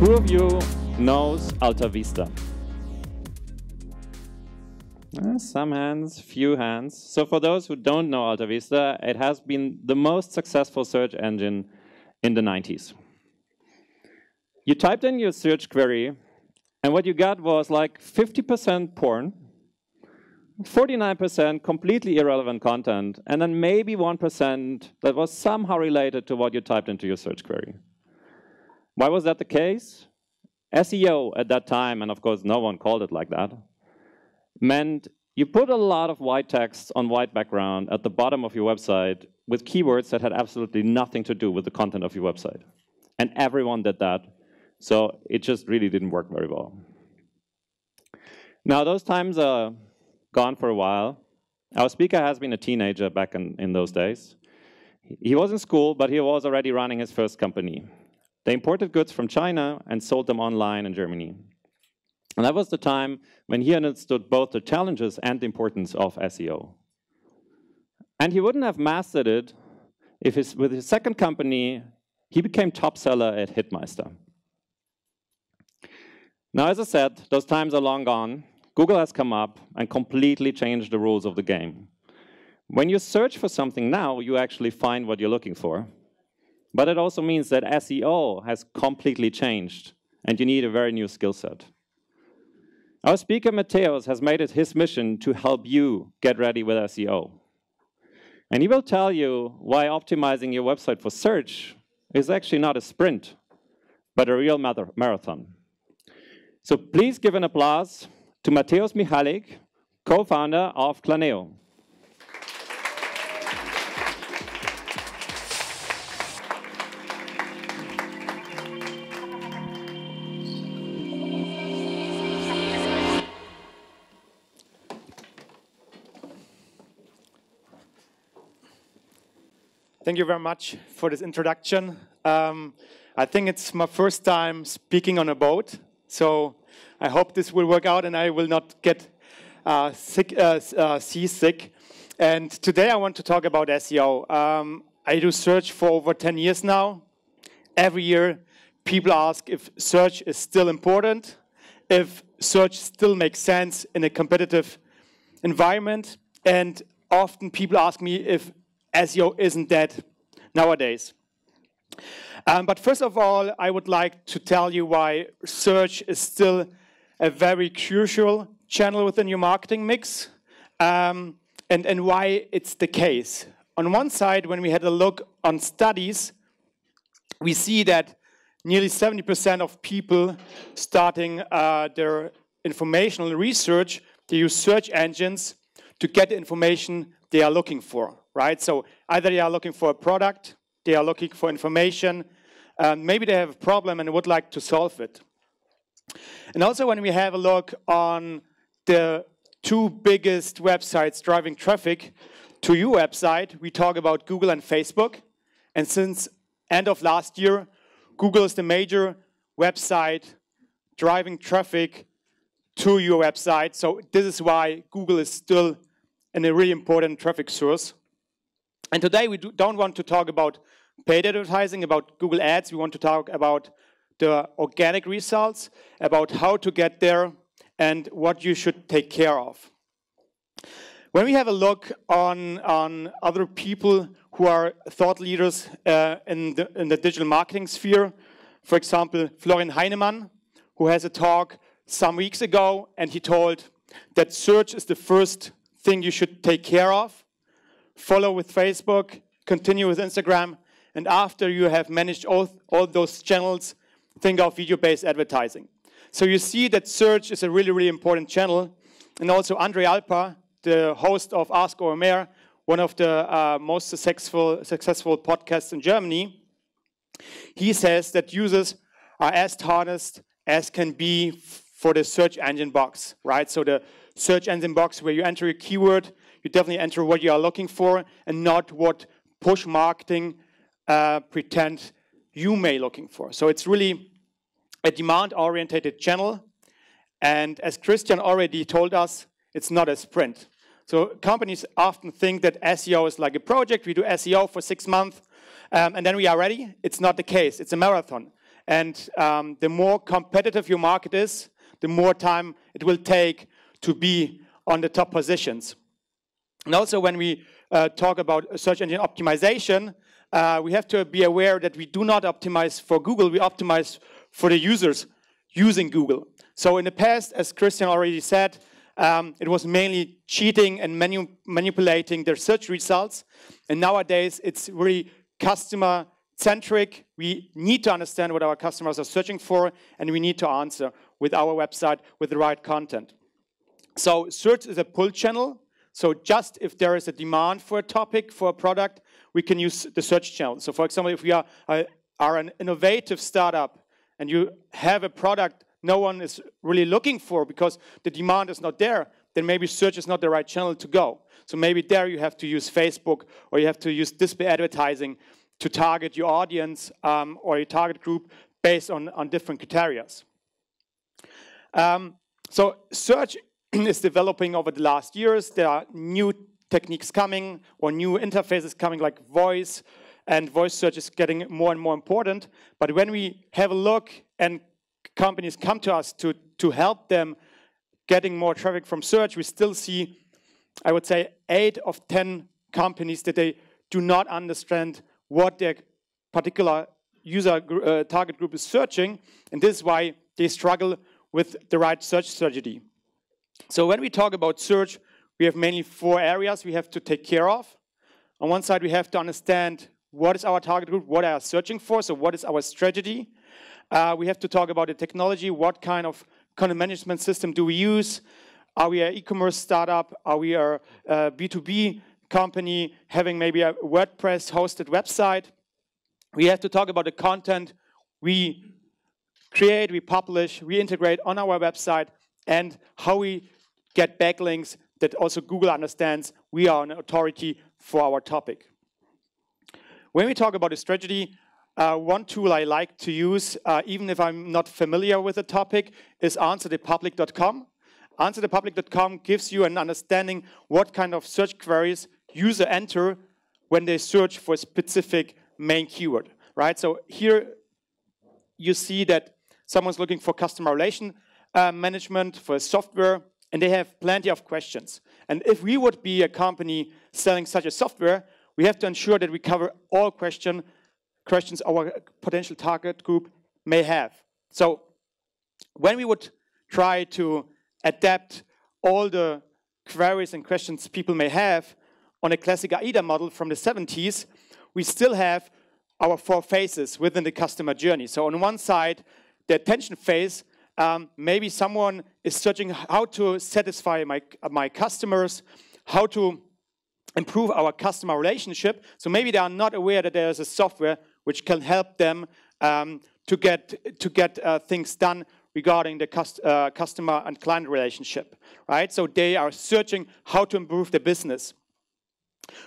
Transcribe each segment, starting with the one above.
Who of you knows Alta Vista? Uh, some hands, few hands. So for those who don't know Alta Vista, it has been the most successful search engine in the 90s. You typed in your search query, and what you got was like 50% porn, 49% completely irrelevant content, and then maybe 1% that was somehow related to what you typed into your search query. Why was that the case? SEO at that time, and of course no one called it like that, meant you put a lot of white text on white background at the bottom of your website with keywords that had absolutely nothing to do with the content of your website. And everyone did that, so it just really didn't work very well. Now those times are gone for a while. Our speaker has been a teenager back in, in those days. He was in school, but he was already running his first company. They imported goods from China and sold them online in Germany. And that was the time when he understood both the challenges and the importance of SEO. And he wouldn't have mastered it if his, with his second company, he became top seller at Hitmeister. Now, as I said, those times are long gone. Google has come up and completely changed the rules of the game. When you search for something now, you actually find what you're looking for. But it also means that SEO has completely changed, and you need a very new skill set. Our speaker, Mateos, has made it his mission to help you get ready with SEO. And he will tell you why optimizing your website for search is actually not a sprint, but a real marathon. So please give an applause to Mateos Mihalik, co-founder of Claneo. Thank you very much for this introduction. Um, I think it's my first time speaking on a boat, so I hope this will work out and I will not get uh, sick, uh, uh, seasick. And today I want to talk about SEO. Um, I do search for over 10 years now. Every year, people ask if search is still important, if search still makes sense in a competitive environment. And often people ask me if SEO isn't dead nowadays. Um, but first of all, I would like to tell you why search is still a very crucial channel within your marketing mix um, and, and why it's the case. On one side, when we had a look on studies, we see that nearly 70% of people starting uh, their informational research, they use search engines to get the information they are looking for right? So either they are looking for a product, they are looking for information, um, maybe they have a problem and would like to solve it. And also when we have a look on the two biggest websites driving traffic to your website, we talk about Google and Facebook. And since end of last year, Google is the major website driving traffic to your website. So this is why Google is still a really important traffic source. And today we do, don't want to talk about paid advertising, about Google Ads. We want to talk about the organic results, about how to get there, and what you should take care of. When we have a look on, on other people who are thought leaders uh, in, the, in the digital marketing sphere, for example, Florian Heinemann, who has a talk some weeks ago, and he told that search is the first thing you should take care of follow with Facebook, continue with Instagram, and after you have managed all, all those channels, think of video-based advertising. So you see that search is a really, really important channel. And also Andre Alpa, the host of Ask Omer, one of the uh, most successful, successful podcasts in Germany, he says that users are as hardest as can be for the search engine box, right? So the search engine box where you enter a keyword you definitely enter what you are looking for and not what push marketing uh, pretends you may looking for. So it's really a demand-oriented channel. And as Christian already told us, it's not a sprint. So companies often think that SEO is like a project. We do SEO for six months, um, and then we are ready. It's not the case. It's a marathon. And um, the more competitive your market is, the more time it will take to be on the top positions. And also when we uh, talk about search engine optimization, uh, we have to be aware that we do not optimize for Google, we optimize for the users using Google. So in the past, as Christian already said, um, it was mainly cheating and manu manipulating their search results. And nowadays, it's really customer centric. We need to understand what our customers are searching for, and we need to answer with our website with the right content. So search is a pull channel. So just if there is a demand for a topic, for a product, we can use the search channel. So for example, if we are, uh, are an innovative startup and you have a product no one is really looking for because the demand is not there, then maybe search is not the right channel to go. So maybe there you have to use Facebook or you have to use display advertising to target your audience um, or your target group based on, on different criteria. Um, so search is developing over the last years. There are new techniques coming or new interfaces coming like voice and voice search is getting more and more important. But when we have a look and companies come to us to, to help them getting more traffic from search, we still see, I would say, eight of 10 companies that they do not understand what their particular user uh, target group is searching. And this is why they struggle with the right search strategy. So when we talk about search, we have mainly four areas we have to take care of. On one side, we have to understand what is our target group, what are we searching for, so what is our strategy. Uh, we have to talk about the technology, what kind of content management system do we use, are we an e-commerce startup, are we a a B2B company having maybe a WordPress hosted website. We have to talk about the content we create, we publish, we integrate on our website, and how we get backlinks that also Google understands we are an authority for our topic. When we talk about a strategy, uh, one tool I like to use, uh, even if I'm not familiar with the topic, is answerthepublic.com. Answerthepublic.com gives you an understanding what kind of search queries user enter when they search for a specific main keyword, right? So here you see that someone's looking for customer relation, uh, management, for software, and they have plenty of questions. And if we would be a company selling such a software, we have to ensure that we cover all question, questions our potential target group may have. So when we would try to adapt all the queries and questions people may have on a classic AIDA model from the 70s, we still have our four phases within the customer journey. So on one side, the attention phase um, maybe someone is searching how to satisfy my, my customers, how to improve our customer relationship. So maybe they are not aware that there is a software which can help them um, to get, to get uh, things done regarding the cust uh, customer and client relationship, right? So they are searching how to improve their business.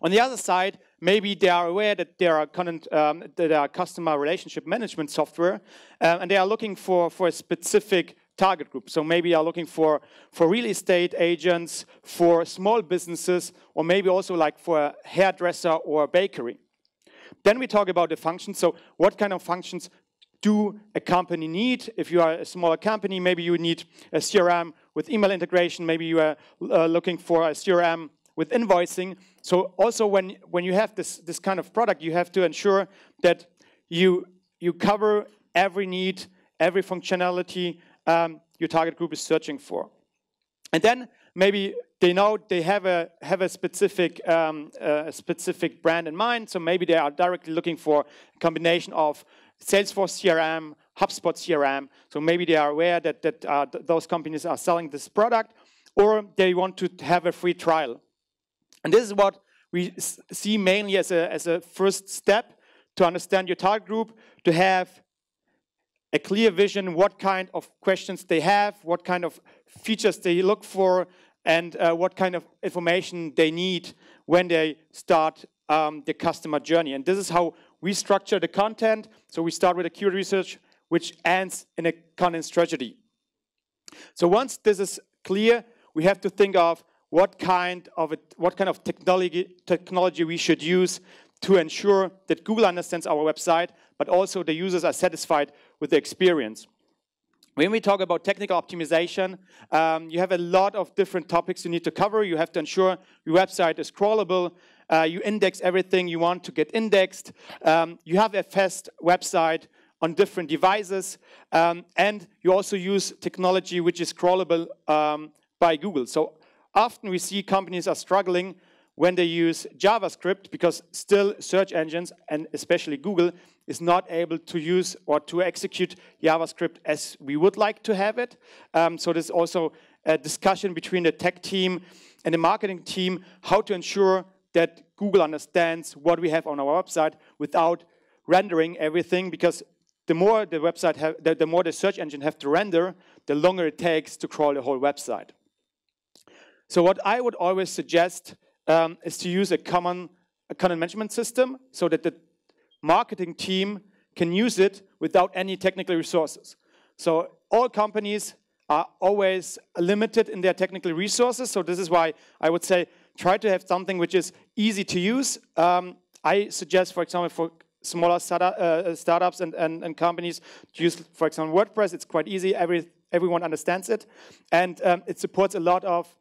On the other side, maybe they are aware that there are, content, um, that there are customer relationship management software, uh, and they are looking for, for a specific target group. So maybe are looking for, for real estate agents, for small businesses, or maybe also like for a hairdresser or a bakery. Then we talk about the functions. So what kind of functions do a company need? If you are a smaller company, maybe you need a CRM with email integration. Maybe you are uh, looking for a CRM with invoicing. So also when, when you have this, this kind of product, you have to ensure that you, you cover every need, every functionality um, your target group is searching for. And then maybe they know they have a have a specific um, a specific brand in mind. So maybe they are directly looking for a combination of Salesforce CRM, HubSpot CRM. So maybe they are aware that that uh, th those companies are selling this product, or they want to have a free trial. And this is what we see mainly as a, as a first step to understand your target group, to have a clear vision what kind of questions they have, what kind of features they look for, and uh, what kind of information they need when they start um, the customer journey. And this is how we structure the content. So we start with a keyword research, which ends in a content strategy. So once this is clear, we have to think of what kind of, a, what kind of technology, technology we should use to ensure that Google understands our website, but also the users are satisfied with the experience. When we talk about technical optimization, um, you have a lot of different topics you need to cover. You have to ensure your website is crawlable. Uh, you index everything you want to get indexed. Um, you have a fast website on different devices. Um, and you also use technology which is crawlable um, by Google. So Often we see companies are struggling when they use JavaScript because still search engines, and especially Google, is not able to use or to execute JavaScript as we would like to have it. Um, so there's also a discussion between the tech team and the marketing team how to ensure that Google understands what we have on our website without rendering everything because the more the website have, the, the more the search engine have to render, the longer it takes to crawl the whole website. So what I would always suggest um, is to use a common, a common management system so that the marketing team can use it without any technical resources. So all companies are always limited in their technical resources. So this is why I would say try to have something which is easy to use. Um, I suggest, for example, for smaller startup, uh, startups and, and, and, companies to use, for example, WordPress. It's quite easy. Every, everyone understands it. And um, it supports a lot of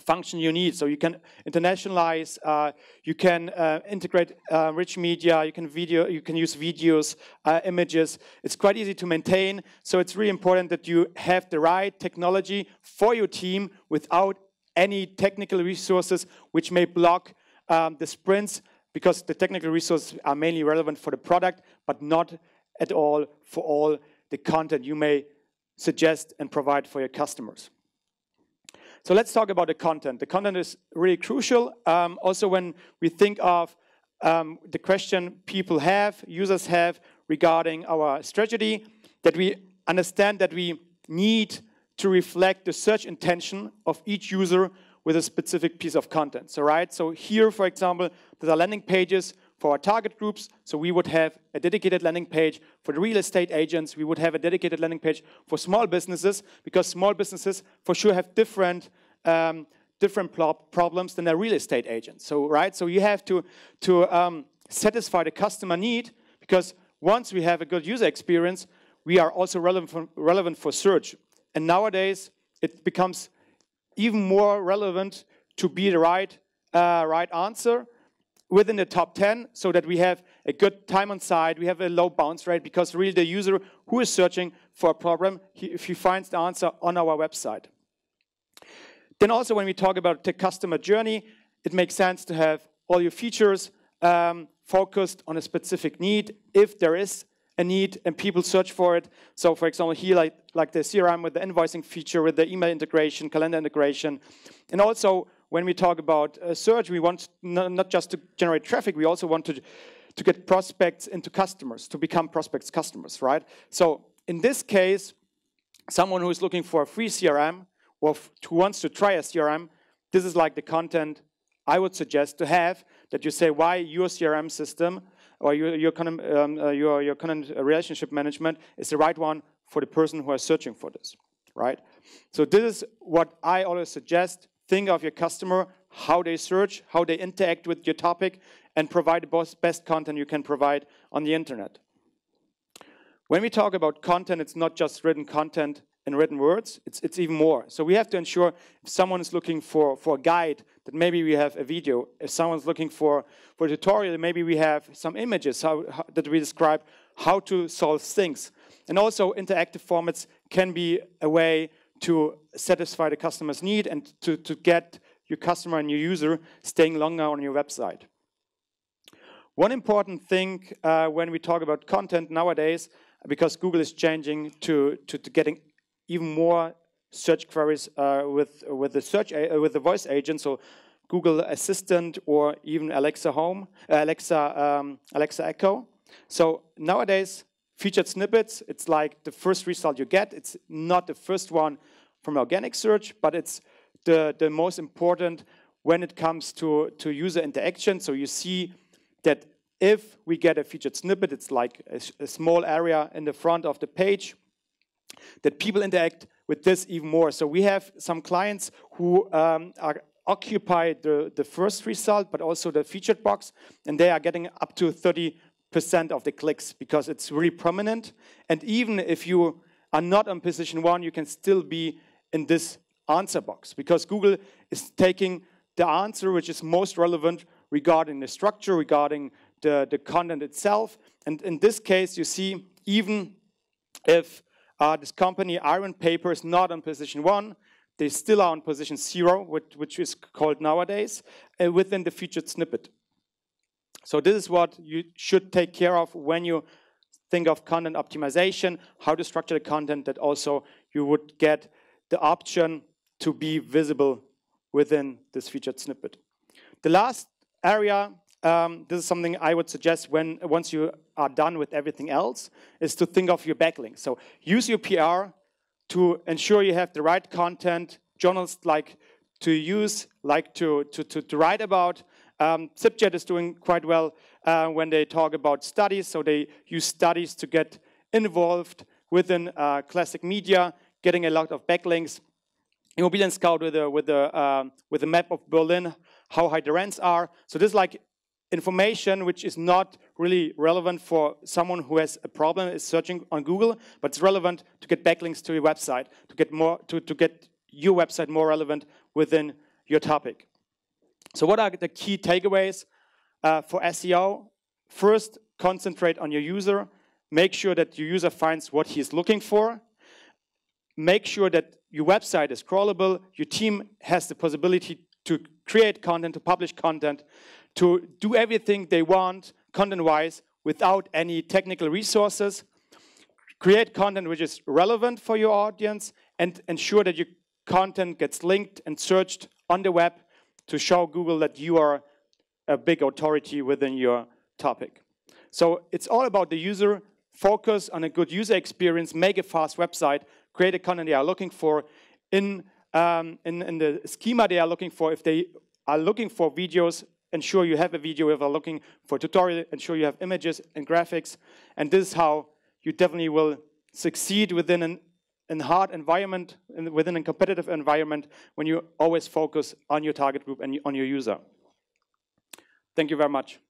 function you need. So you can internationalize, uh, you can uh, integrate uh, rich media, you can video, you can use videos, uh, images. It's quite easy to maintain. So it's really important that you have the right technology for your team without any technical resources which may block um, the sprints because the technical resources are mainly relevant for the product, but not at all for all the content you may suggest and provide for your customers. So let's talk about the content. The content is really crucial. Um, also, when we think of um, the question people have, users have regarding our strategy, that we understand that we need to reflect the search intention of each user with a specific piece of content. So, right? So here, for example, there are landing pages for our target groups. So we would have a dedicated landing page for the real estate agents. We would have a dedicated landing page for small businesses because small businesses for sure have different um, different problems than a real estate agent. So right, so you have to to um, satisfy the customer need because once we have a good user experience, we are also relevant for, relevant for search. And nowadays, it becomes even more relevant to be the right uh, right answer within the top 10 so that we have a good time on site, we have a low bounce rate because really the user who is searching for a problem, he, if he finds the answer on our website. Then also when we talk about the customer journey, it makes sense to have all your features um, focused on a specific need, if there is a need and people search for it. So for example, here like, like the CRM with the invoicing feature, with the email integration, calendar integration, and also when we talk about a uh, search, we want not just to generate traffic, we also want to, to get prospects into customers, to become prospects customers, right? So in this case, someone who is looking for a free CRM or who wants to try a CRM, this is like the content I would suggest to have that you say why your CRM system or your, your, um, uh, your, your relationship management is the right one for the person who is searching for this, right? So this is what I always suggest Think of your customer, how they search, how they interact with your topic, and provide the best content you can provide on the internet. When we talk about content, it's not just written content in written words, it's, it's even more. So we have to ensure if someone is looking for, for a guide, that maybe we have a video. If someone's looking for, for a tutorial, maybe we have some images how, how, that we describe how to solve things. And also interactive formats can be a way to satisfy the customer's need and to, to get your customer and your user staying longer on your website. One important thing uh, when we talk about content nowadays, because Google is changing to, to, to getting even more search queries uh, with, with, the search uh, with the voice agent, so Google Assistant or even Alexa Home, uh, Alexa, um, Alexa Echo. So nowadays, Featured snippets, it's like the first result you get. It's not the first one from organic search, but it's the, the most important when it comes to, to user interaction. So you see that if we get a featured snippet, it's like a, a small area in the front of the page, that people interact with this even more. So we have some clients who um, are occupy the, the first result, but also the featured box, and they are getting up to 30 percent of the clicks because it's really prominent. And even if you are not on position one, you can still be in this answer box because Google is taking the answer which is most relevant regarding the structure, regarding the, the content itself. And in this case, you see, even if uh, this company, Iron Paper, is not on position one, they still are on position zero, which, which is called nowadays, uh, within the featured snippet. So this is what you should take care of when you think of content optimization, how to structure the content that also you would get the option to be visible within this featured snippet. The last area, um, this is something I would suggest when once you are done with everything else, is to think of your backlink. So use your PR to ensure you have the right content journalists like to use, like to, to, to, to write about, um, ZipJet is doing quite well uh, when they talk about studies. So they use studies to get involved within uh, classic media, getting a lot of backlinks. Immobilien Scout with a, with, a, uh, um, with a map of Berlin, how high the rents are. So this is like information which is not really relevant for someone who has a problem is searching on Google, but it's relevant to get backlinks to your website, to get more to, to get your website more relevant within your topic. So, what are the key takeaways uh, for SEO? First, concentrate on your user. Make sure that your user finds what he is looking for. Make sure that your website is crawlable. Your team has the possibility to create content, to publish content, to do everything they want content wise without any technical resources. Create content which is relevant for your audience and ensure that your content gets linked and searched on the web to show Google that you are a big authority within your topic. So it's all about the user, focus on a good user experience, make a fast website, create a content they are looking for in, um, in, in the schema they are looking for. If they are looking for videos, ensure you have a video. If they're looking for tutorial, ensure you have images and graphics. And this is how you definitely will succeed within an in hard environment, in, within a competitive environment, when you always focus on your target group and on your user. Thank you very much.